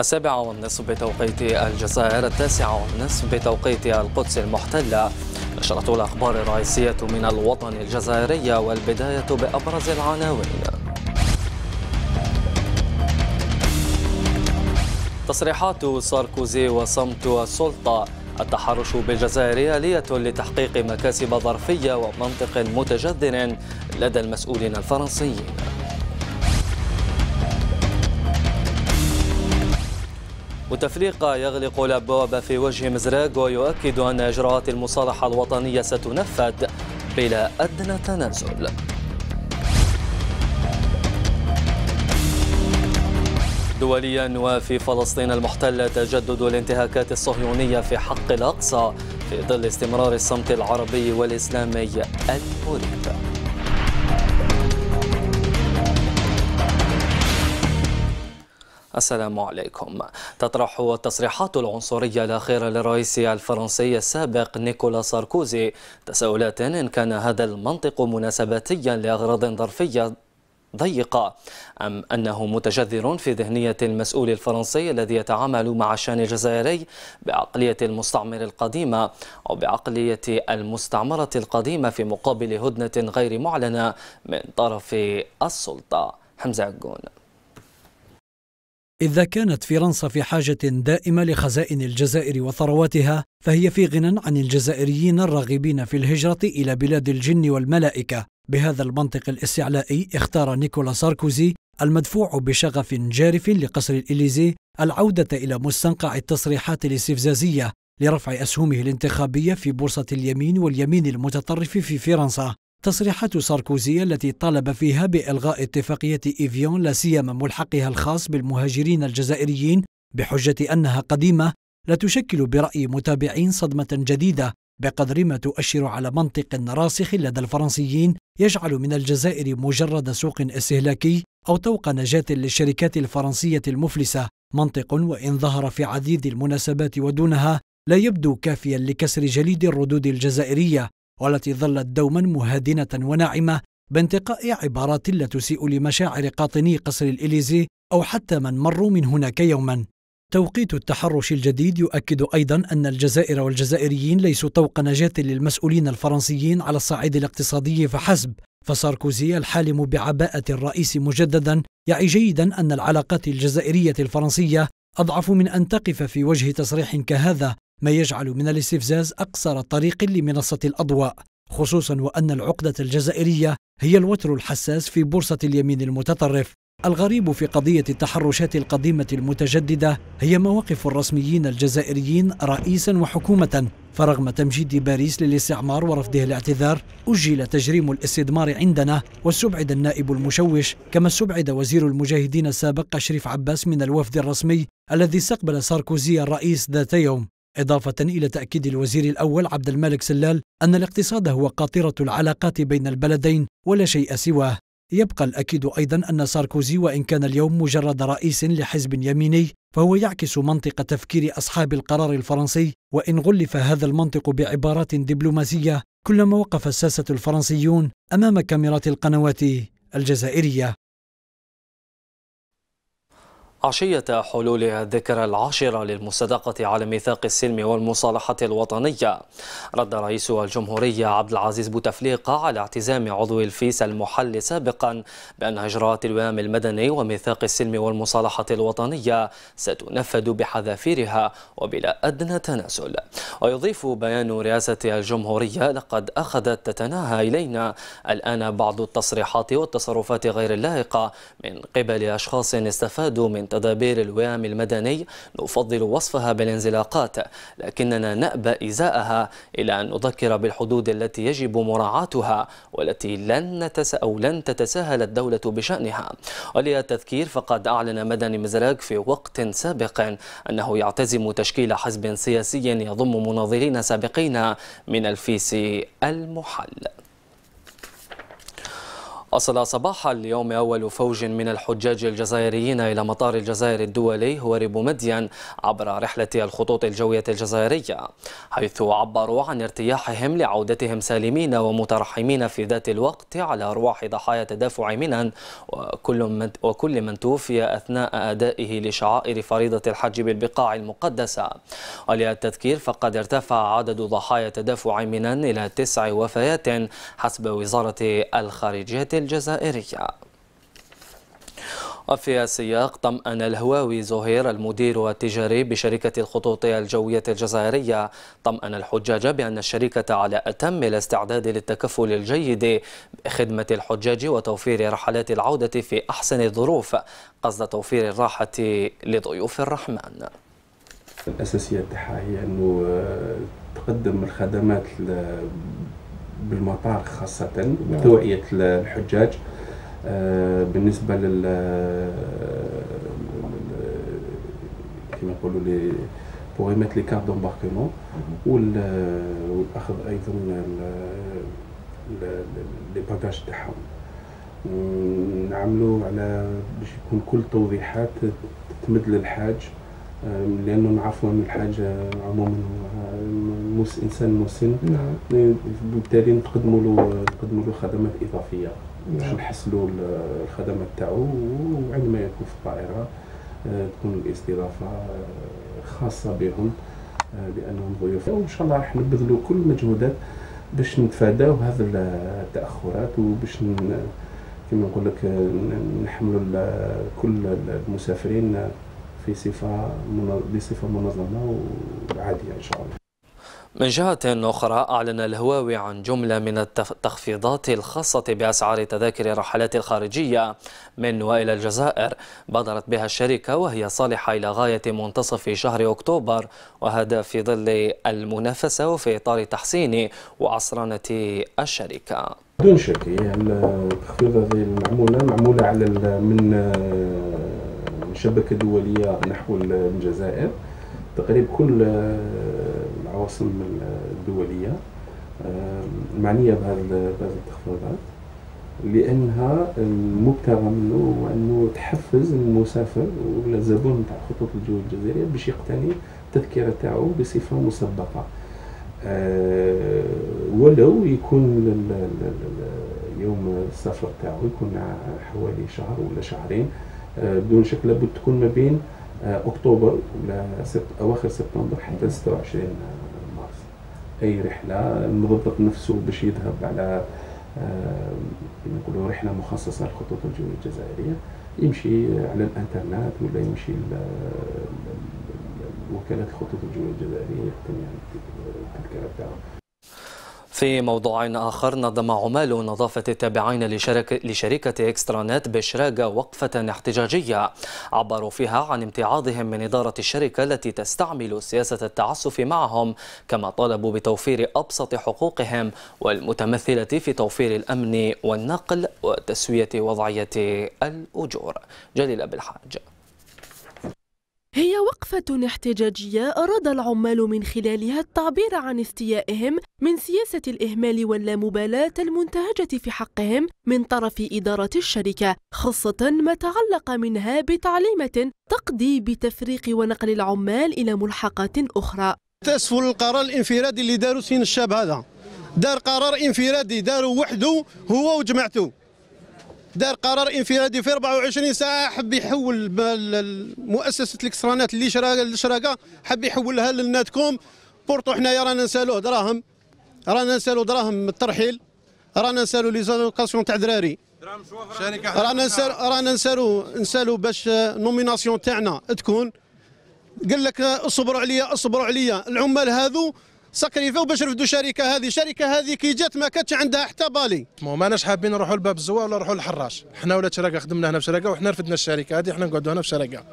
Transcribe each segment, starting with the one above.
السابعة والنصف بتوقيت الجزائر التاسعة والنصف بتوقيت القدس المحتلة نشرة الأخبار الرئيسية من الوطن الجزائري والبداية بأبرز العناوين تصريحات ساركوزي وصمت السلطة التحرش بالجزائر آلية لتحقيق مكاسب ظرفية ومنطق متجذر لدى المسؤولين الفرنسيين بوتفليقة يغلق الابواب في وجه مزراج ويؤكد ان اجراءات المصالحه الوطنيه ستنفذ بلا ادنى تنازل دوليا وفي فلسطين المحتله تجدد الانتهاكات الصهيونيه في حق الاقصى في ظل استمرار الصمت العربي والاسلامي المريب السلام عليكم تطرح التصريحات العنصرية الأخيرة للرئيس الفرنسي السابق نيكولا ساركوزي تساؤلات إن كان هذا المنطق مناسباتيا لأغراض ظرفية ضيقة أم أنه متجذر في ذهنية المسؤول الفرنسي الذي يتعامل مع الشان الجزائري بعقلية المستعمر القديمة أو بعقلية المستعمرة القديمة في مقابل هدنة غير معلنة من طرف السلطة حمزة عقون إذا كانت فرنسا في حاجة دائمة لخزائن الجزائر وثرواتها فهي في غنى عن الجزائريين الراغبين في الهجرة إلى بلاد الجن والملائكة بهذا المنطق الاستعلائي اختار نيكولا ساركوزي المدفوع بشغف جارف لقصر الإليزي العودة إلى مستنقع التصريحات الاستفزازية لرفع أسهمه الانتخابية في بورصة اليمين واليمين المتطرف في فرنسا تصريحات ساركوزي التي طالب فيها بإلغاء اتفاقية إيفيون لا سيما ملحقها الخاص بالمهاجرين الجزائريين بحجة أنها قديمة لا تشكل برأي متابعين صدمة جديدة بقدر ما تؤشر على منطق راسخ لدى الفرنسيين يجعل من الجزائر مجرد سوق استهلاكي أو طوق نجاة للشركات الفرنسية المفلسة منطق وإن ظهر في عديد المناسبات ودونها لا يبدو كافيا لكسر جليد الردود الجزائرية والتي ظلت دوما مهادنة وناعمة بانتقاء عبارات لا تسيء لمشاعر قاطني قصر الإليزي أو حتى من مروا من هناك يوما توقيت التحرش الجديد يؤكد أيضا أن الجزائر والجزائريين ليسوا طوق نجاة للمسؤولين الفرنسيين على الصعيد الاقتصادي فحسب فساركوزي الحالم بعباءة الرئيس مجددا يعي جيدا أن العلاقات الجزائرية الفرنسية أضعف من أن تقف في وجه تصريح كهذا ما يجعل من الاستفزاز أقصر طريق لمنصة الأضواء خصوصا وأن العقدة الجزائرية هي الوتر الحساس في بورصة اليمين المتطرف الغريب في قضية التحرشات القديمة المتجددة هي مواقف الرسميين الجزائريين رئيسا وحكومة فرغم تمجيد باريس للاستعمار ورفضه الاعتذار أجل تجريم الاستدمار عندنا واستبعد النائب المشوش كما استبعد وزير المجاهدين السابق شريف عباس من الوفد الرسمي الذي استقبل ساركوزي الرئيس ذات يوم إضافة إلى تأكيد الوزير الأول عبد الملك سلال أن الاقتصاد هو قاطرة العلاقات بين البلدين ولا شيء سواه يبقى الأكيد أيضا أن ساركوزي وإن كان اليوم مجرد رئيس لحزب يميني فهو يعكس منطق تفكير أصحاب القرار الفرنسي وإن غلف هذا المنطق بعبارات دبلوماسية كلما وقف الساسة الفرنسيون أمام كاميرات القنوات الجزائرية عشية حلول الذكرى العاشرة للمصادقة على ميثاق السلم والمصالحة الوطنية رد رئيس الجمهورية عبد العزيز بوتفليقة على اعتزام عضو الفيس المحل سابقا بأن إجراءات الوئام المدني وميثاق السلم والمصالحة الوطنية ستنفذ بحذافيرها وبلا أدنى تناسل ويضيف بيان رئاسة الجمهورية لقد أخذت تتناهى إلينا الآن بعض التصريحات والتصرفات غير اللائقة من قبل أشخاص استفادوا من تدابير الوئام المدني نفضل وصفها بالانزلاقات لكننا نأبى إزاءها إلى أن نذكر بالحدود التي يجب مراعاتها والتي لن نتس أو لن تتساهل الدولة بشأنها وللتذكير فقد أعلن مدني مزراج في وقت سابق أنه يعتزم تشكيل حزب سياسي يضم مناظرين سابقين من الفيسي المحل أصل صباح اليوم أول فوج من الحجاج الجزائريين إلى مطار الجزائر الدولي هورب مدين عبر رحلة الخطوط الجوية الجزائرية حيث عبروا عن ارتياحهم لعودتهم سالمين ومترحمين في ذات الوقت على أرواح ضحايا تدافع منن وكل من, وكل من توفي أثناء أدائه لشعائر فريضة الحج بالبقاع المقدسة وللتذكير فقد ارتفع عدد ضحايا تدافع منن إلى تسع وفيات حسب وزارة الخارجية الجزائرية وفي السياق طمأن الهواوي زهير المدير التجاري بشركة الخطوط الجوية الجزائرية طمأن الحجاج بأن الشركة على أتم الاستعداد للتكفل الجيد بخدمة الحجاج وتوفير رحلات العودة في أحسن الظروف قصد توفير الراحة لضيوف الرحمن الأساسية تاعها هي أنه تقدم الخدمات بالمطار خاصة بتوعية نعم. الحجاج آه، بالنسبة لل آه، كما نقولوا لي يميت لي كارت دومباركمون والاخذ ايضا لي باجاج آه، تاعهم نعملوا على باش يكون كل توضيحات تمد للحاج لانه نعرفوا ان الحاج عموما هو مس انسان مسن نعم بالتالي نقدموا له نقدموا له خدمات اضافيه نعم. باش نحصلوا الخدمات تاعو وعندما يكون في الطائره آه، تكون الاستضافه آه، خاصه بهم آه، لانهم ضيوف وان شاء الله راح نبذلوا كل المجهودات باش نتفاداو هذه التاخرات وباش كما نقول لك نحملوا كل المسافرين في صفه بصفه منظمه وعاديه ان شاء الله من جهة أخرى أعلن الهواوي عن جملة من التخفيضات الخاصة بأسعار تذاكر الرحلات الخارجية من وإلى الجزائر بادرت بها الشركة وهي صالحة إلى غاية منتصف شهر أكتوبر وهذا في ظل المنافسة وفي إطار تحسين وعصرنة الشركة بدون شك التخفيض هذه المعمولة معمولة على من آه، شبكة دولية نحو الجزائر تقريب كل آه، العواصم الدولية آه، معنية بهذه التخفيضات لأنها المبتغى منه هو أنه تحفز المسافر ولا الزبون نتاع خطوط الجو الجزائرية باش يقتني التذكرة تاعو بصفة مسبقة آه، ولو يكون يوم السفر تاعو يكون حوالي شهر ولا شهرين بدون شك لابد تكون ما بين اكتوبر لست اواخر سبتمبر حتى 26 مارس اي رحله المضبط نفسه باش يذهب على آه، نقولوا رحله مخصصه للخطوط الجويه الجزائريه يمشي على الانترنت ولا يمشي لوكاله الخطوط الجويه الجزائريه يعني التذكره تاعو في موضوع آخر نظم عمال نظافة التابعين لشركة, لشركة إكسترانات بشراجة وقفة احتجاجية عبروا فيها عن امتعاضهم من إدارة الشركة التي تستعمل سياسة التعسف معهم كما طالبوا بتوفير أبسط حقوقهم والمتمثلة في توفير الأمن والنقل وتسوية وضعية الأجور جليل أبو الحاج هي وقفة احتجاجية أراد العمال من خلالها التعبير عن استيائهم من سياسة الإهمال واللامبالاة المنتهجة في حقهم من طرف إدارة الشركة خاصة ما تعلق منها بتعليمة تقضي بتفريق ونقل العمال إلى ملحقات أخرى تأسف للقرار الانفرادي اللي داروا سين الشاب هذا دار قرار انفرادي داروا وحده هو وجمعته دار قرار انفرادي في 24 ساعه حب يحول مؤسسه الاكسرانات اللي شراكه الشراكه حب يحولها للناتكوم بورتو حنايا رانا نسالوه دراهم رانا نسالوه دراهم الترحيل رانا نسالوا لي زالوكاسيون تاع دراري رانا نسالو رانا نسالو نسالو باش نوميناسيون تاعنا تكون قال لك اصبروا عليا اصبروا عليا العمال هذو سكريفيو باش رفدوا شركه هذه شركه هذه كي جات ما كانتش عندها حتى بالي ما ناش حابين نروحوا لباب الزوار ولا نروحوا للحراش حنا ولا شركه خدمنا هنا في شركه وحنا رفدنا الشركه هذه حنا نقعدوا هنا في شركه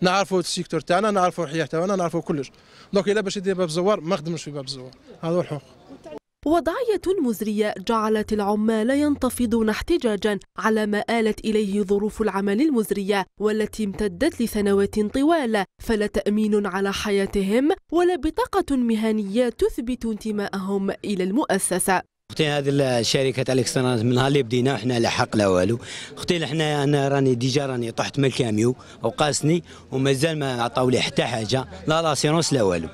نعرفوا السيكتور تاعنا نعرفوا الحياه تاعنا نعرفوا كلش دونك الا باش يدير باب الزوار ما خدمش في باب الزوار هذا هو الحق وضعية مزرية جعلت العمال ينتفضون احتجاجا على ما آلت إليه ظروف العمل المزرية والتي امتدت لسنوات طوال فلا تأمين على حياتهم ولا بطاقة مهنية تثبت انتماءهم إلى المؤسسة اختي هذه شركه الكسندرانس من اللي بدينا احنا لا حق لا والو اختي احنا انا راني ديجا راني طحت من الكاميو وقاسني ومازال ما عطاولي حتى حاجه لا لاسيرونس لا والو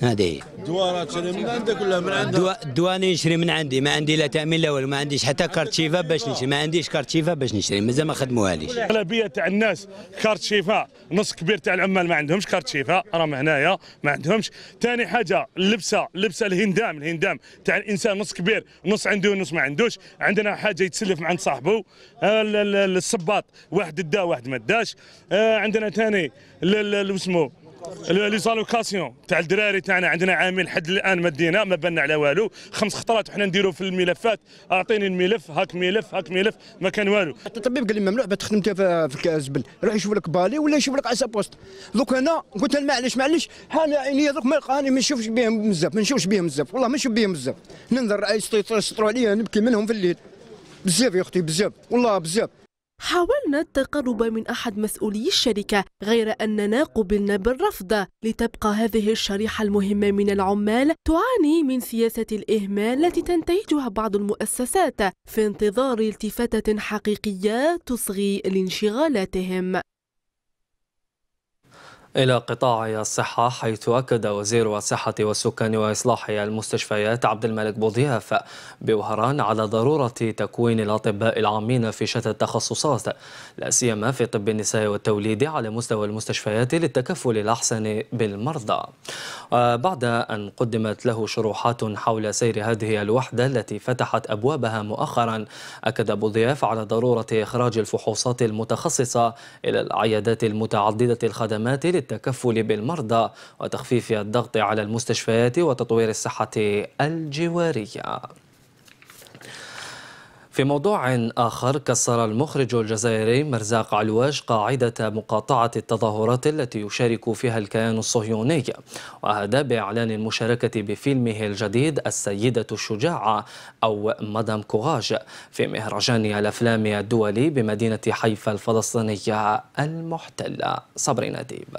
هذه هي الدواء من عندك ولا من عندك الدواني نشري من عندي ما عندي لا تامين لا والو ما عنديش حتى كارت شيفا باش نشري ما عنديش كارت شيفا باش نشري مازال ما خدموها ليش الاغلبيه تاع الناس كارت شيفا نص كبير تاع العمال ما عندهمش كارت شيفا راهم هنايا ما عندهمش ثاني حاجه اللبسه اللبسه الهندام الهندام تاع الانسان نص كبير نص عنده ونص ما عندوش عندنا حاجه يتسلف مع عند صاحبه آه، الصباط واحد دا واحد ما داش آه، عندنا ثاني اسمه ليزالوكاسيون تاع الدراري تاعنا عندنا عامين لحد الان ما دينا ما بنا على والو خمس خطرات وحنا نديروا في الملفات اعطيني الملف هاك ملف هاك ملف ما كان والو حتى الطبيب قال لي ممنوع باش تخدم في الزبل روح يشوف لك بالي ولا يشوف لك عسى بوست دوك انا قلت له معليش معليش انا عيني دوك ما لقاني ما نشوفش بهم بزاف ما نشوفش بهم بزاف والله ما نشوف بهم بزاف ننظر يسطروا عليا نبكي منهم في الليل بزاف يا اختي بزاف والله بزاف حاولنا التقرب من أحد مسؤولي الشركة غير أننا قبلنا بالرفض لتبقى هذه الشريحة المهمة من العمال تعاني من سياسة الإهمال التي تنتهجها بعض المؤسسات في انتظار التفاتة حقيقية تصغي لانشغالاتهم إلى قطاع الصحة حيث أكد وزير الصحة والسكان وإصلاح المستشفيات عبد الملك بوضياف بوهران على ضرورة تكوين الأطباء العامين في شتى التخصصات لا سيما في طب النساء والتوليد على مستوى المستشفيات للتكفل الأحسن بالمرضى آه، بعد أن قدمت له شروحات حول سير هذه الوحدة التي فتحت أبوابها مؤخرا أكد بوضياف على ضرورة إخراج الفحوصات المتخصصة إلى العيادات المتعددة الخدمات التكفل بالمرضى وتخفيف الضغط على المستشفيات وتطوير الصحة الجوارية في موضوع آخر كسر المخرج الجزائري مرزاق علواش قاعدة مقاطعة التظاهرات التي يشارك فيها الكيان الصهيوني وهذا بإعلان المشاركة بفيلمه الجديد السيدة الشجاعة أو مدام كوغاج في مهرجان الأفلام الدولي بمدينة حيفا الفلسطينية المحتلة صبري نديب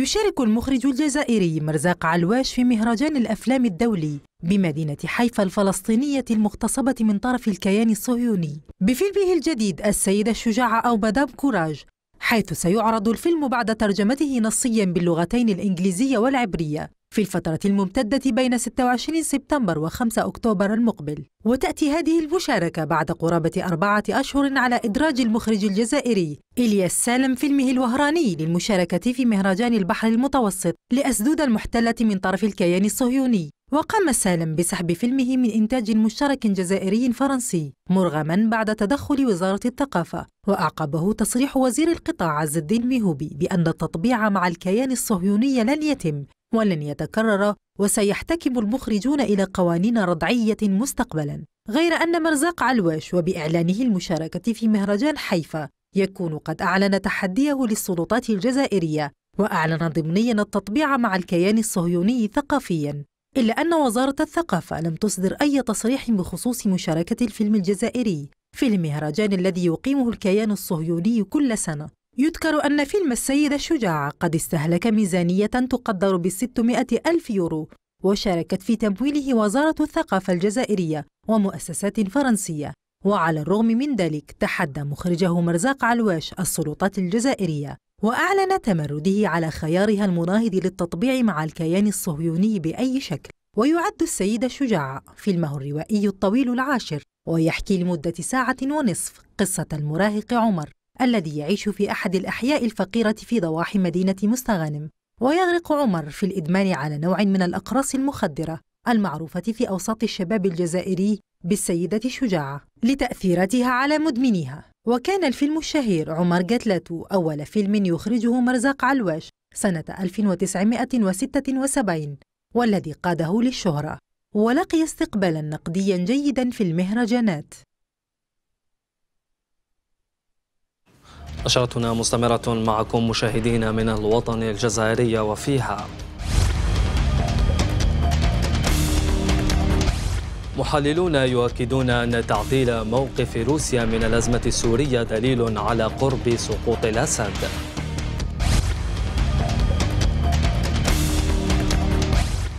يشارك المخرج الجزائري مرزاق علواش في مهرجان الأفلام الدولي بمدينة حيفا الفلسطينية المغتصبة من طرف الكيان الصهيوني بفيلمه الجديد السيدة الشجاعة أو مدام كوراج حيث سيعرض الفيلم بعد ترجمته نصيا باللغتين الإنجليزية والعبرية في الفترة الممتدة بين 26 سبتمبر و5 أكتوبر المقبل وتأتي هذه المشاركة بعد قرابة أربعة أشهر على إدراج المخرج الجزائري إلياس سالم فيلمه الوهراني للمشاركة في مهرجان البحر المتوسط لأسدود المحتلة من طرف الكيان الصهيوني وقام سالم بسحب فيلمه من إنتاج مشترك جزائري فرنسي مرغما بعد تدخل وزارة الثقافة وأعقبه تصريح وزير القطاع عز الدين ميهوبي بأن التطبيع مع الكيان الصهيوني لن يتم ولن يتكرر وسيحتكم المخرجون إلى قوانين رضعية مستقبلا غير أن مرزاق علواش وبإعلانه المشاركة في مهرجان حيفا يكون قد أعلن تحديه للسلطات الجزائرية وأعلن ضمنيا التطبيع مع الكيان الصهيوني ثقافيا إلا أن وزارة الثقافة لم تصدر أي تصريح بخصوص مشاركة الفيلم الجزائري في المهرجان الذي يقيمه الكيان الصهيوني كل سنة يذكر أن فيلم السيدة الشجاعة قد استهلك ميزانية تقدر ب 600 ألف يورو وشاركت في تمويله وزارة الثقافة الجزائرية ومؤسسات فرنسية وعلى الرغم من ذلك تحدى مخرجه مرزاق علواش السلطات الجزائرية وأعلن تمرده على خيارها المناهض للتطبيع مع الكيان الصهيوني بأي شكل ويعد السيدة الشجاعة فيلمه الروائي الطويل العاشر ويحكي لمدة ساعة ونصف قصة المراهق عمر الذي يعيش في أحد الأحياء الفقيرة في ضواحي مدينة مستغانم ويغرق عمر في الإدمان على نوع من الأقراص المخدرة المعروفة في أوساط الشباب الجزائري بالسيدة شجاعة لتأثيراتها على مدمنيها وكان الفيلم الشهير عمر جاتلاتو أول فيلم يخرجه مرزاق علواش سنة 1976 والذي قاده للشهرة ولقي استقبالا نقديا جيدا في المهرجانات نشرتنا مستمرة معكم مشاهدينا من الوطن الجزائري وفيها محللون يؤكدون أن تعديل موقف روسيا من الأزمة السورية دليل على قرب سقوط الأسد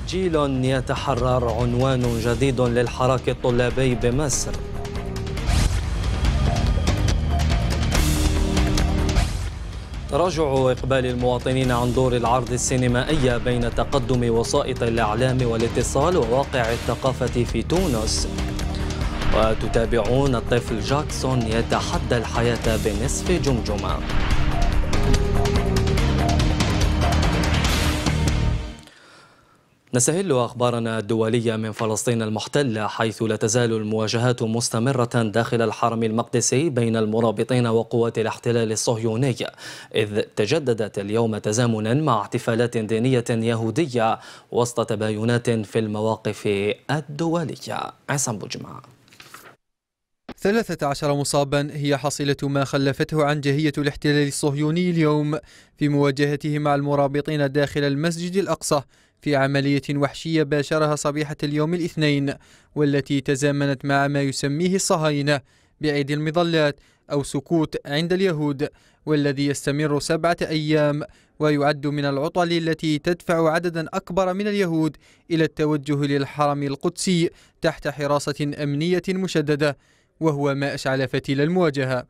جيل يتحرر عنوان جديد للحراك الطلابي بمصر تراجع إقبال المواطنين عن دور العرض السينمائية بين تقدم وسائط الإعلام والاتصال وواقع الثقافة في تونس وتتابعون الطفل جاكسون يتحدى الحياة بنصف جمجمة نستهل أخبارنا الدولية من فلسطين المحتلة حيث لا تزال المواجهات مستمرة داخل الحرم المقدسي بين المرابطين وقوات الاحتلال الصهيوني إذ تجددت اليوم تزامنا مع احتفالات دينية يهودية وسط تباينات في المواقف الدولية عصام بجمع 13 مصابا هي حصيلة ما خلفته عن جهية الاحتلال الصهيوني اليوم في مواجهته مع المرابطين داخل المسجد الأقصى في عملية وحشية باشرها صبيحة اليوم الاثنين والتي تزامنت مع ما يسميه الصهاينة بعيد المظلات أو سكوت عند اليهود والذي يستمر سبعة أيام ويعد من العطل التي تدفع عددا أكبر من اليهود إلى التوجه للحرم القدسي تحت حراسة أمنية مشددة وهو ما أشعل فتيل المواجهة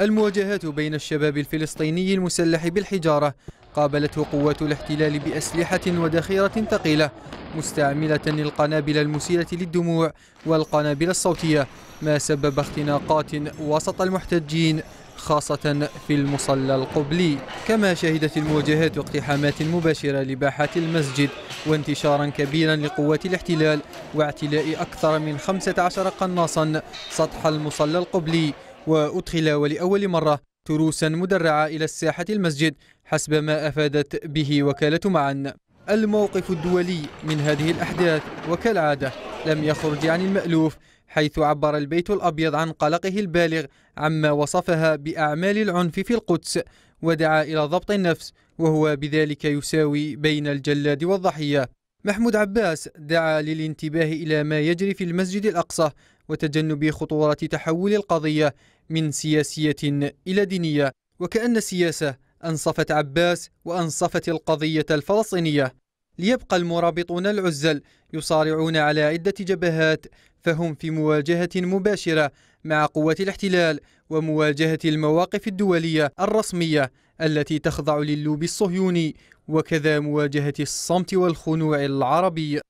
المواجهات بين الشباب الفلسطيني المسلح بالحجارة قابلته قوات الاحتلال بأسلحة وذخيرة ثقيلة مستعملة القنابل المسيلة للدموع والقنابل الصوتية ما سبب اختناقات وسط المحتجين خاصة في المصلى القبلي كما شهدت المواجهات اقتحامات مباشرة لباحات المسجد وانتشارا كبيرا لقوات الاحتلال واعتلاء أكثر من 15 قناصا سطح المصلى القبلي وأدخل ولأول مرة تروسا مدرعة إلى الساحة المسجد حسب ما أفادت به وكالة معا الموقف الدولي من هذه الأحداث وكالعادة لم يخرج عن المألوف حيث عبر البيت الأبيض عن قلقه البالغ عما وصفها بأعمال العنف في القدس ودعا إلى ضبط النفس وهو بذلك يساوي بين الجلاد والضحية محمود عباس دعا للانتباه إلى ما يجري في المسجد الأقصى وتجنب خطورة تحول القضية من سياسية إلى دينية وكأن السياسة أنصفت عباس وأنصفت القضية الفلسطينية ليبقى المرابطون العزل يصارعون على عدة جبهات فهم في مواجهة مباشرة مع قوة الاحتلال ومواجهة المواقف الدولية الرسمية التي تخضع للوب الصهيوني وكذا مواجهة الصمت والخنوع العربي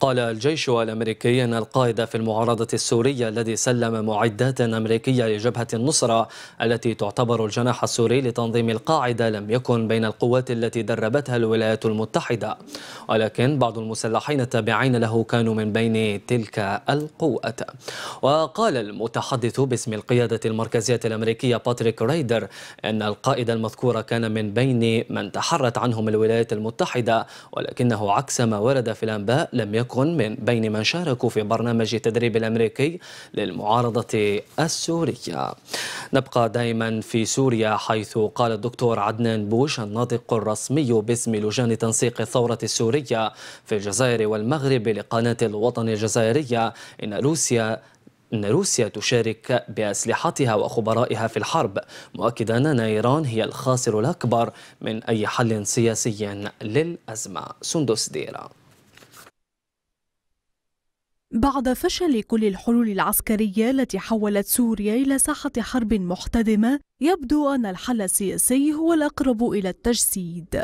قال الجيش الأمريكي أن القائد في المعارضة السورية الذي سلم معدات أمريكية لجبهة النصرة التي تعتبر الجناح السوري لتنظيم القاعدة لم يكن بين القوات التي دربتها الولايات المتحدة ولكن بعض المسلحين التابعين له كانوا من بين تلك القوات وقال المتحدث باسم القيادة المركزية الأمريكية باتريك رايدر أن القائد المذكور كان من بين من تحرت عنهم الولايات المتحدة ولكنه عكس ما ورد في الأنباء لم يكن يكن من بين من شاركوا في برنامج التدريب الأمريكي للمعارضة السورية نبقى دائما في سوريا حيث قال الدكتور عدنان بوش الناطق الرسمي باسم لجان تنسيق الثورة السورية في الجزائر والمغرب لقناة الوطن الجزائرية إن روسيا أن روسيا تشارك بأسلحتها وخبرائها في الحرب مؤكدا أن إيران هي الخاسر الأكبر من أي حل سياسي للأزمة سندس ديرا بعد فشل كل الحلول العسكرية التي حولت سوريا إلى ساحة حرب محتدمة يبدو أن الحل السياسي هو الأقرب إلى التجسيد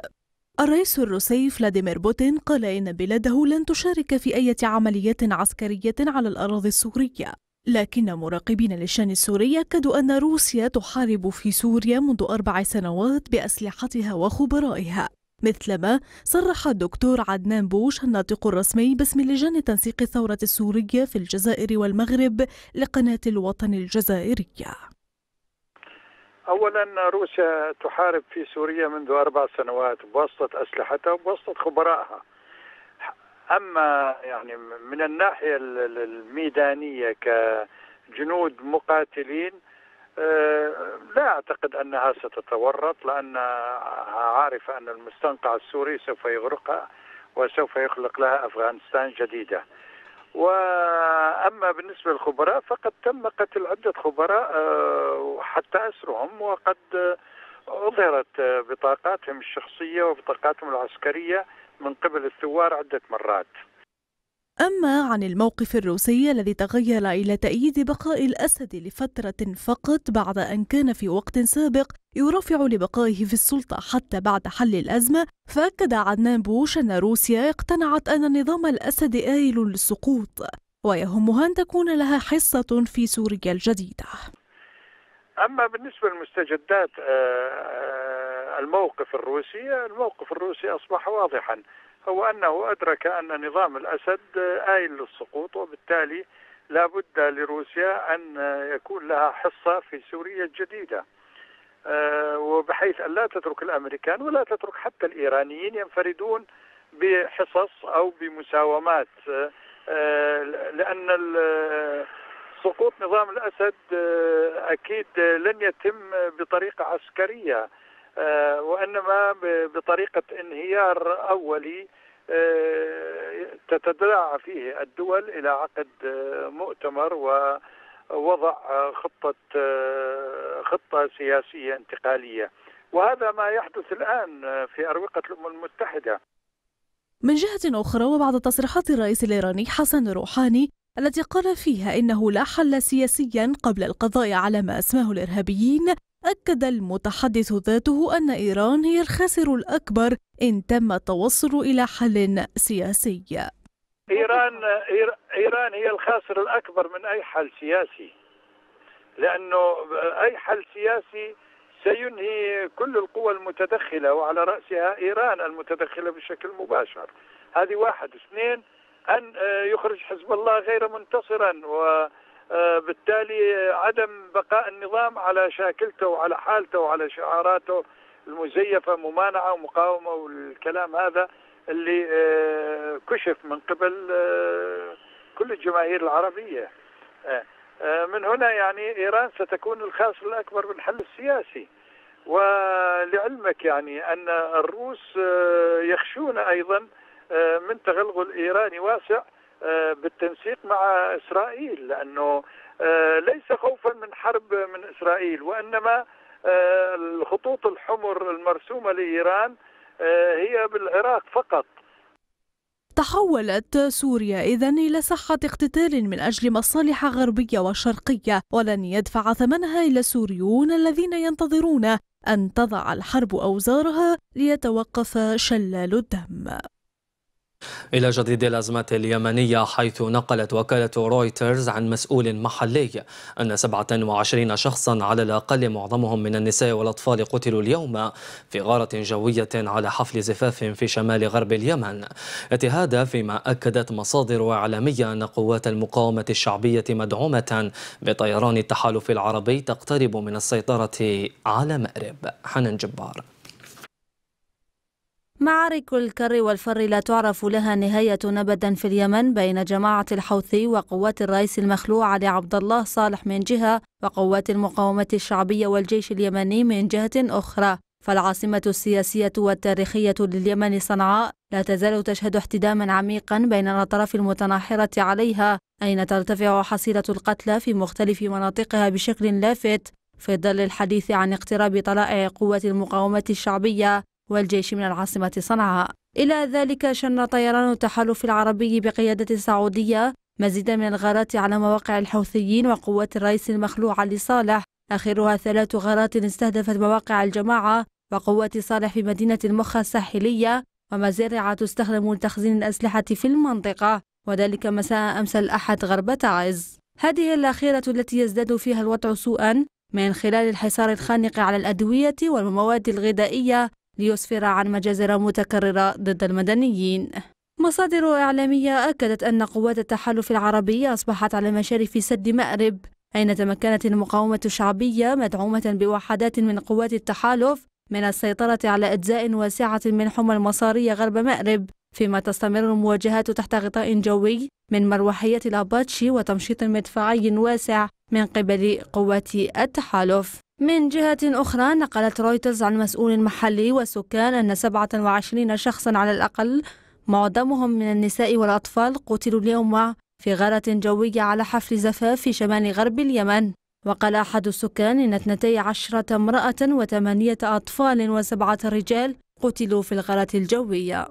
الرئيس الروسي فلاديمير بوتين قال إن بلاده لن تشارك في أي عمليات عسكرية على الأراضي السورية لكن مراقبين للشان السوري أكدوا أن روسيا تحارب في سوريا منذ أربع سنوات بأسلحتها وخبرائها مثلما صرح الدكتور عدنان بوش الناطق الرسمي باسم لجان تنسيق الثورة السورية في الجزائر والمغرب لقناة الوطن الجزائرية أولا روسيا تحارب في سوريا منذ أربع سنوات بواسطة أسلحتها وبواسطة خبرائها أما يعني من الناحية الميدانية كجنود مقاتلين آه، لا أعتقد أنها ستتورط لأنها عارفة أن المستنقع السوري سوف يغرقها وسوف يخلق لها أفغانستان جديدة وأما بالنسبة للخبراء فقد تم قتل عدة خبراء آه، حتى أسرهم وقد أظهرت بطاقاتهم الشخصية وبطاقاتهم العسكرية من قبل الثوار عدة مرات أما عن الموقف الروسي الذي تغير إلى تأييد بقاء الأسد لفترة فقط بعد أن كان في وقت سابق يرافع لبقائه في السلطة حتى بعد حل الأزمة فأكد عدنان بوش أن روسيا اقتنعت أن نظام الأسد آيل للسقوط ويهمها أن تكون لها حصة في سوريا الجديدة أما بالنسبة للمستجدات آه، آه، الموقف الروسي الموقف الروسي أصبح واضحا هو أنه أدرك أن نظام الأسد آيل للسقوط وبالتالي لا بد لروسيا أن يكون لها حصة في سوريا الجديدة آه، وبحيث أن لا تترك الأمريكان ولا تترك حتى الإيرانيين ينفردون بحصص أو بمساومات آه، آه، لأن سقوط نظام الأسد أكيد لن يتم بطريقة عسكرية آه، وانما بطريقه انهيار اولي آه، تتداعى فيه الدول الى عقد آه، مؤتمر ووضع خطه خطه سياسيه انتقاليه وهذا ما يحدث الان في اروقه الامم المتحده من جهة أخرى وبعد تصريحات الرئيس الإيراني حسن روحاني التي قال فيها إنه لا حل سياسيا قبل القضاء على ما أسماه الإرهابيين أكد المتحدث ذاته أن إيران هي الخاسر الأكبر إن تم التوصل إلى حل سياسي إيران, إيران هي الخاسر الأكبر من أي حل سياسي لأنه أي حل سياسي سينهي كل القوى المتدخلة وعلى رأسها إيران المتدخلة بشكل مباشر هذه واحد اثنين أن آه، يخرج حزب الله غير منتصرا و آه، بالتالي عدم بقاء النظام على شاكلته وعلى حالته وعلى شعاراته المزيفة ممانعة ومقاومة والكلام هذا اللي آه، كشف من قبل آه، كل الجماهير العربية من هنا يعني إيران ستكون الخاسر الأكبر بالحل السياسي ولعلمك يعني أن الروس يخشون أيضا من تغلغل إيراني واسع آه، بالتنسيق مع اسرائيل لانه آه، ليس خوفا من حرب من اسرائيل وانما آه، الخطوط الحمر المرسومه لايران هي بالعراق فقط تحولت سوريا إذا إلى ساحة اقتتال من أجل مصالح غربية وشرقية ولن يدفع ثمنها إلى السوريون الذين ينتظرون أن تضع الحرب أوزارها ليتوقف شلال الدم إلى جديد الأزمات اليمنية حيث نقلت وكالة رويترز عن مسؤول محلي أن 27 شخصا على الأقل معظمهم من النساء والأطفال قتلوا اليوم في غارة جوية على حفل زفاف في شمال غرب اليمن يأتي هذا فيما أكدت مصادر إعلامية أن قوات المقاومة الشعبية مدعومة بطيران التحالف العربي تقترب من السيطرة على مأرب حنان جبار معارك الكر والفر لا تعرف لها نهاية أبدا في اليمن بين جماعة الحوثي وقوات الرئيس المخلوع علي عبد الله صالح من جهة وقوات المقاومة الشعبية والجيش اليمني من جهة أخرى فالعاصمة السياسية والتاريخية لليمن صنعاء لا تزال تشهد احتداما عميقا بين الأطراف المتناحرة عليها أين ترتفع حصيلة القتلى في مختلف مناطقها بشكل لافت في ظل الحديث عن اقتراب طلائع قوة المقاومة الشعبية والجيش من العاصمة صنعاء إلى ذلك شن طيران التحالف العربي بقيادة السعودية مزيدا من الغارات على مواقع الحوثيين وقوات الرئيس المخلوع علي صالح آخرها ثلاث غارات استهدفت مواقع الجماعة وقوات صالح في مدينة المخا الساحلية ومزارع تستخدم لتخزين الأسلحة في المنطقة وذلك مساء أمس الأحد غرب تعز هذه الأخيرة التي يزداد فيها الوضع سوءا من خلال الحصار الخانق على الأدوية والمواد الغذائية ليسفر عن مجازر متكررة ضد المدنيين مصادر إعلامية أكدت أن قوات التحالف العربي أصبحت على مشارف سد مأرب أين تمكنت المقاومة الشعبية مدعومة بوحدات من قوات التحالف من السيطرة على أجزاء واسعة من حمى المصارية غرب مأرب فيما تستمر المواجهات تحت غطاء جوي من مروحية الأباتشي وتمشيط مدفعي واسع من قبل قوات التحالف من جهة أخرى نقلت رويترز عن مسؤول محلي وسكان أن 27 شخصا على الأقل معظمهم من النساء والأطفال قتلوا اليوم في غارة جوية على حفل زفاف في شمال غرب اليمن وقال أحد السكان إن 12 امرأة وثمانية أطفال وسبعة رجال قتلوا في الغارة الجوية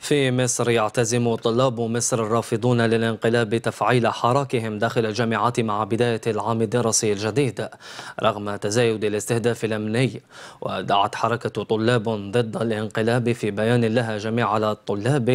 في مصر يعتزم طلاب مصر الرافضون للانقلاب تفعيل حراكهم داخل الجامعات مع بداية العام الدراسي الجديد رغم تزايد الاستهداف الأمني ودعت حركة طلاب ضد الانقلاب في بيان لها جميع الطلاب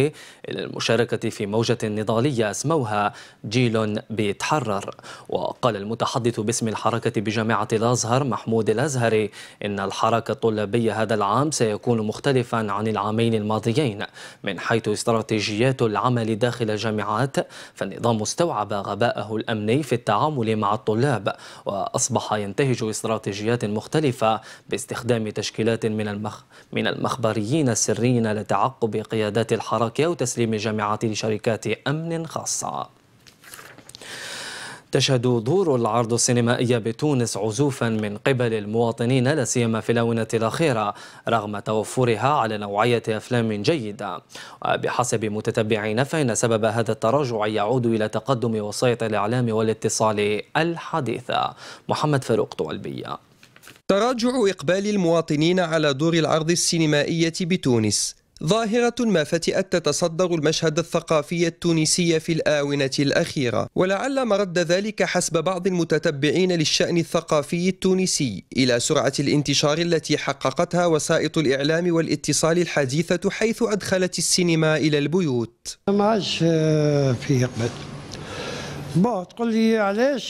إلى المشاركة في موجة نضالية اسموها جيل بيتحرر وقال المتحدث باسم الحركة بجامعة الأزهر محمود الأزهري إن الحركة الطلابية هذا العام سيكون مختلفا عن العامين الماضيين من من حيث استراتيجيات العمل داخل الجامعات فالنظام استوعب غباءه الأمني في التعامل مع الطلاب وأصبح ينتهج استراتيجيات مختلفة باستخدام تشكيلات من المخ من المخبريين السريين لتعقب قيادات الحركة وتسليم الجامعات لشركات أمن خاصة تشهد دور العرض السينمائي بتونس عزوفا من قبل المواطنين لا سيما في الآونة الأخيرة رغم توفرها على نوعية أفلام جيدة وبحسب متتبعين فإن سبب هذا التراجع يعود إلى تقدم وسائط الإعلام والاتصال الحديثة محمد فاروق طولبية تراجع إقبال المواطنين على دور العرض السينمائية بتونس ظاهرة ما فتئت تتصدر المشهد الثقافي التونسي في الآونة الأخيرة ولعل مرد ذلك حسب بعض المتتبعين للشأن الثقافي التونسي إلى سرعة الانتشار التي حققتها وسائط الإعلام والاتصال الحديثة حيث أدخلت السينما إلى البيوت ما عادش آه، فيه قبل بون تقول لي علاش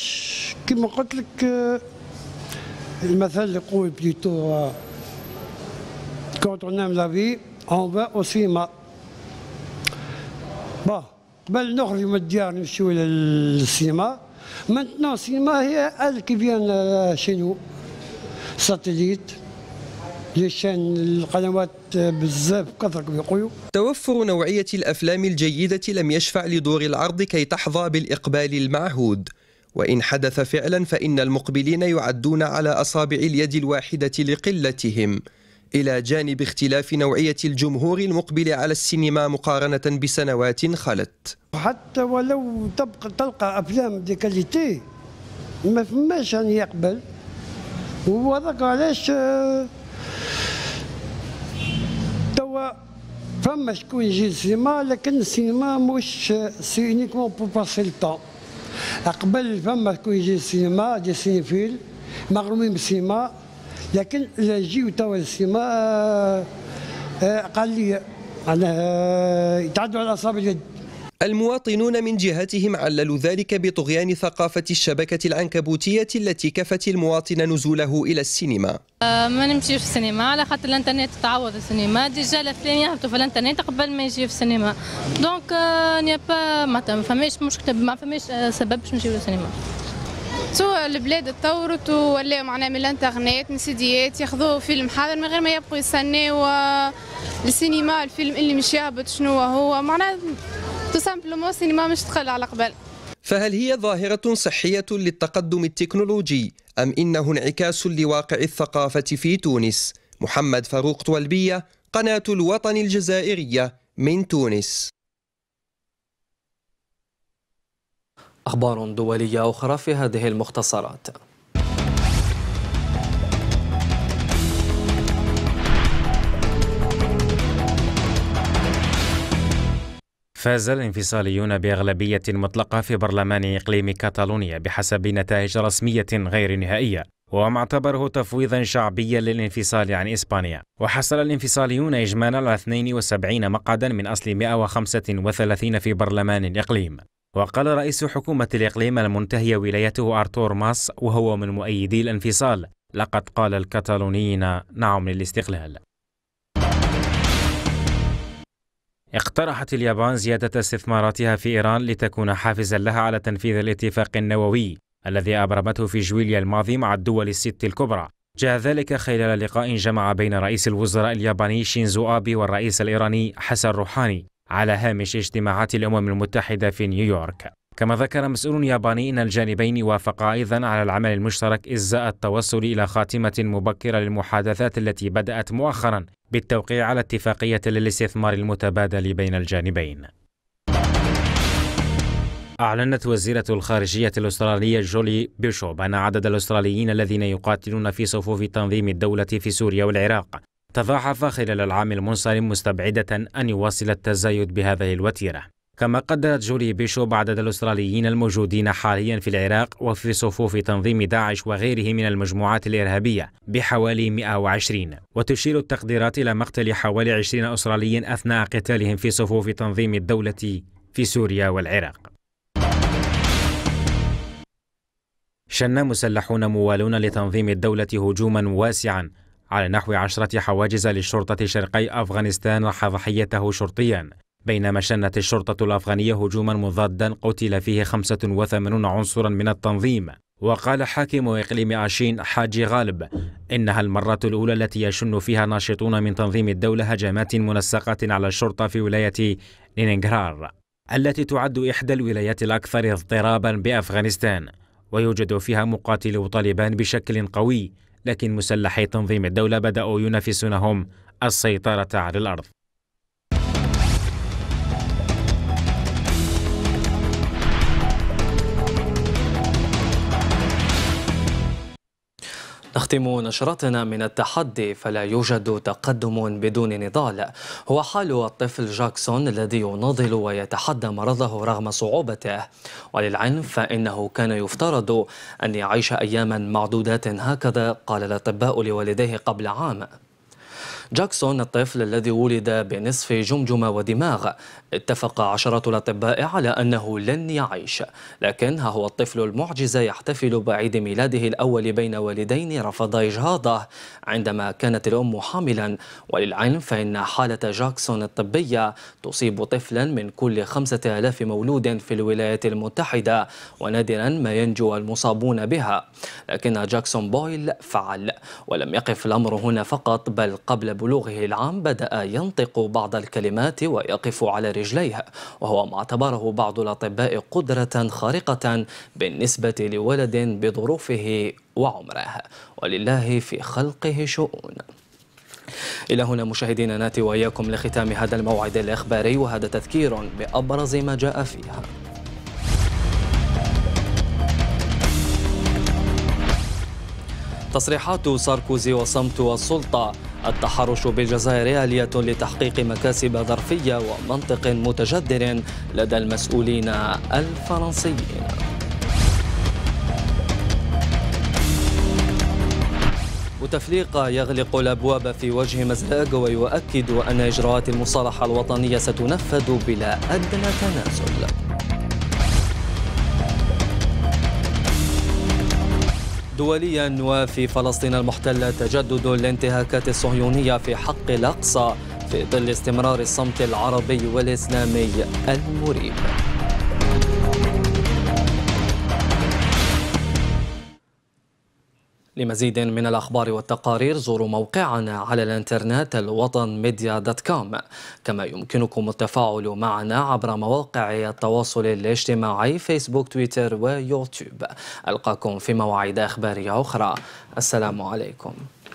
كما قلت لك آه، المثل يقول بليتو آه، كونت اون لا في اون با اصيم با قبل نخرج من الديار نمشيو للسينما maintenant السينما هي elle qui vient chez nous ساتليت لشان القنوات بزاف كثر بيقولوا توفر نوعية الأفلام الجيدة لم يشفع لدور العرض كي تحظى بالإقبال المعهود وإن حدث فعلا فإن المقبلين يعدون على أصابع اليد الواحدة لقلتهم إلى جانب اختلاف نوعية الجمهور المقبل على السينما مقارنة بسنوات خلت حتى ولو تبقى تلقى أفلام دي كاليتي ما فماش أن يقبل وهذاك علاش آه، توا فما شكون يجي السينما لكن السينما مش سي بو باسي الطون قبل فما شكون يجي السينما دي سينيفيل مغرومين بالسينما لكن الا جيو توا السيما آه، آه، قال لي معناها يتعدوا على اصابع اليد المواطنون من جهتهم عللوا ذلك بطغيان ثقافة الشبكة العنكبوتية التي كفت المواطن نزوله إلى السينما أه ما نمشيش في السينما على خاطر الانترنت تعوض السينما ديجا الافلام يهبطوا في الانترنت قبل ما يجيو في السينما دونك أه نيا با ما فماش مشكلة ما فماش آه، سبب باش نمشيو للسينما تو البلاد تطورت ولا معناها من الانترنت من سيديات ياخذوا فيلم حاضر من غير ما يبقوا يستناو السينما الفيلم اللي مش يهبط شنو هو معناها تو سامبلومون السينما مش تقل على قبل فهل هي ظاهرة صحية للتقدم التكنولوجي أم إنه انعكاس لواقع الثقافة في تونس؟ محمد فاروق طولبية قناة الوطن الجزائرية من تونس أخبار دولية أخرى في هذه المختصرات فاز الانفصاليون بأغلبية مطلقة في برلمان إقليم كاتالونيا بحسب نتائج رسمية غير نهائية وما اعتبره تفويضا شعبيا للانفصال عن إسبانيا وحصل الانفصاليون إجمالا على 72 مقعدا من أصل 135 في برلمان الإقليم وقال رئيس حكومة الإقليم المنتهية ولايته أرتور ماس وهو من مؤيدي الانفصال لقد قال الكتالونيين نعم للاستقلال اقترحت اليابان زيادة استثماراتها في إيران لتكون حافزا لها على تنفيذ الاتفاق النووي الذي أبرمته في جويليا الماضي مع الدول الست الكبرى جاء ذلك خلال لقاء جمع بين رئيس الوزراء الياباني شينزو آبي والرئيس الإيراني حسن روحاني على هامش اجتماعات الأمم المتحدة في نيويورك كما ذكر مسؤول ياباني ان الجانبين وافقا ايضا على العمل المشترك ازاء التوصل الى خاتمه مبكره للمحادثات التي بدات مؤخرا بالتوقيع على اتفاقيه للاستثمار المتبادل بين الجانبين. أعلنت وزيرة الخارجية الأسترالية جولي بيشوب أن عدد الأستراليين الذين يقاتلون في صفوف تنظيم الدولة في سوريا والعراق تضاعف خلال العام المنصرم مستبعدة أن يواصل التزايد بهذه الوتيرة كما قدرت جوري بيشوب عدد الأستراليين الموجودين حاليا في العراق وفي صفوف تنظيم داعش وغيره من المجموعات الإرهابية بحوالي 120 وتشير التقديرات إلى مقتل حوالي 20 أسترالي أثناء قتالهم في صفوف تنظيم الدولة في سوريا والعراق شن مسلحون موالون لتنظيم الدولة هجوما واسعا على نحو عشرة حواجز للشرطة شرقي أفغانستان راح ضحيته شرطيا بينما شنت الشرطة الأفغانية هجوما مضادا قتل فيه 85 عنصرا من التنظيم وقال حاكم إقليم عشين حاجي غالب إنها المرة الأولى التي يشن فيها ناشطون من تنظيم الدولة هجمات منسقة على الشرطة في ولاية لينينغرار التي تعد إحدى الولايات الأكثر اضطرابا بأفغانستان ويوجد فيها مقاتلو طالبان بشكل قوي لكن مسلحي تنظيم الدولة بدأوا ينافسونهم السيطرة على الأرض نختم نشرتنا من التحدي فلا يوجد تقدم بدون نضال هو حال الطفل جاكسون الذي يناضل ويتحدى مرضه رغم صعوبته وللعلم فإنه كان يفترض أن يعيش أياما معدودات هكذا قال الأطباء لوالديه قبل عام جاكسون الطفل الذي ولد بنصف جمجمة ودماغ اتفق عشرة الأطباء على أنه لن يعيش لكن ها هو الطفل المعجزة يحتفل بعيد ميلاده الأول بين والدين رفض إجهاضه عندما كانت الأم حاملا وللعلم فإن حالة جاكسون الطبية تصيب طفلا من كل خمسة آلاف مولود في الولايات المتحدة ونادرا ما ينجو المصابون بها لكن جاكسون بويل فعل ولم يقف الأمر هنا فقط بل قبل بلوغه العام بدأ ينطق بعض الكلمات ويقف على رجليه وهو ما اعتبره بعض الأطباء قدرة خارقة بالنسبة لولد بظروفه وعمره ولله في خلقه شؤون إلى هنا مشاهدينا ناتي وإياكم لختام هذا الموعد الإخباري وهذا تذكير بأبرز ما جاء فيها تصريحات ساركوزي وصمت والسلطة التحرش بالجزائر آلية لتحقيق مكاسب ظرفية ومنطق متجدر لدى المسؤولين الفرنسيين بوتفليقة يغلق الأبواب في وجه مزداج ويؤكد أن إجراءات المصالحة الوطنية ستنفذ بلا أدنى تنازل دوليا وفي فلسطين المحتلة تجدد الانتهاكات الصهيونية في حق الأقصى في ظل استمرار الصمت العربي والإسلامي المريب لمزيد من الأخبار والتقارير زوروا موقعنا على الانترنت الوطن ميديا دوت كوم كما يمكنكم التفاعل معنا عبر مواقع التواصل الاجتماعي فيسبوك تويتر ويوتيوب ألقاكم في مواعيد أخبارية أخرى السلام عليكم